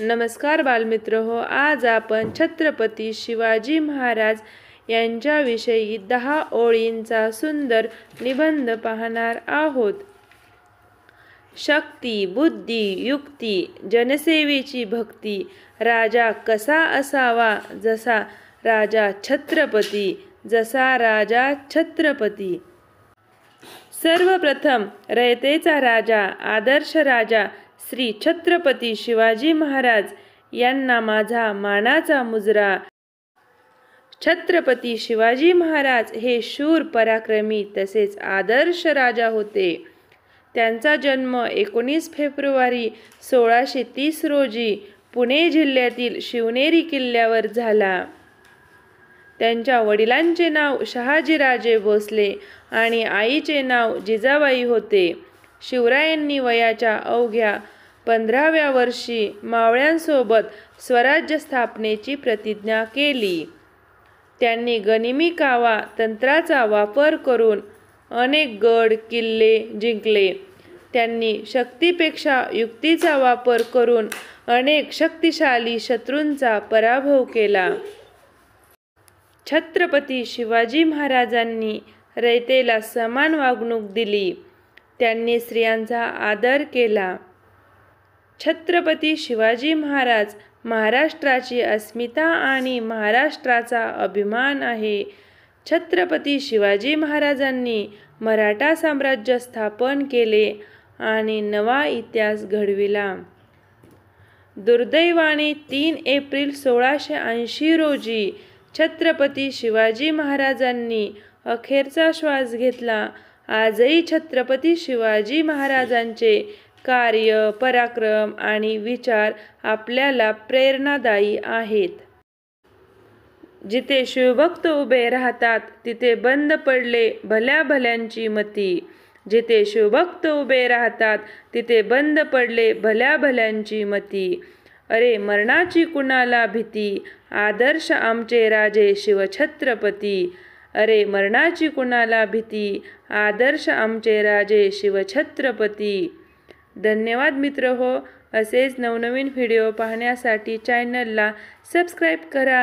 नमस्कार बालमित्र हो आज आपण छत्रपती शिवाजी महाराज यांच्याविषयी दहा ओळींचा सुंदर निबंध पाहणार आहोत शक्ती बुद्धी युक्ती जनसेवेची भक्ती राजा कसा असावा जसा राजा छत्रपती जसा राजा छत्रपती सर्वप्रथम रयतेचा राजा आदर्श राजा श्री छत्रपती शिवाजी महाराज यांना माझा मानाचा मुजरा छत्रपती शिवाजी महाराज हे शूर पराक्रमी तसेच आदर्श राजा होते त्यांचा जन्म एकोणीस फेब्रुवारी सोळाशे तीस रोजी पुणे जिल्ह्यातील शिवनेरी किल्ल्यावर झाला त्यांच्या वडिलांचे नाव शहाजीराजे भोसले आणि आईचे नाव जिजाबाई होते शिवरायांनी वयाच्या अवघ्या पंधराव्या वर्षी मावळ्यांसोबत स्वराज्य स्थापनेची प्रतिज्ञा केली त्यांनी गनिमी कावा तंत्राचा वापर करून अनेक गड किल्ले जिंकले त्यांनी शक्तीपेक्षा युक्तीचा वापर करून अनेक शक्तिशाली शत्रूंचा पराभव केला छत्रपती शिवाजी महाराजांनी रयतेला समान वागणूक दिली त्यांनी स्त्रियांचा आदर केला छत्रपती शिवाजी महाराज महाराष्ट्राची अस्मिता आणि महाराष्ट्राचा अभिमान आहे छत्रपती शिवाजी महाराजांनी मराठा साम्राज्य स्थापन केले आणि नवा इतिहास घडविला दुर्दैवाने तीन एप्रिल सोळाशे ऐंशी रोजी छत्रपती शिवाजी महाराजांनी अखेरचा श्वास घेतला आजही छत्रपती शिवाजी महाराजांचे कार्य पराक्रम आणि विचार आपल्याला प्रेरणादायी आहेत जिथे शिवभक्त उभे राहतात तिथे बंद पडले भल्या भल्यांची मती जिथे शिवभक्त उभे राहतात तिथे बंद पडले भल्या भल्यांची मती अरे मरणाची कुणाला भीती आदर्श आमचे राजे शिवछत्रपती अरे मरणाची कुणाला भीती आदर्श आमचे राजे शिवछत्रपती धन्यवाद मित्र हो असेच नवनवीन व्हिडिओ पाहण्यासाठी चॅनलला सबस्क्राईब करा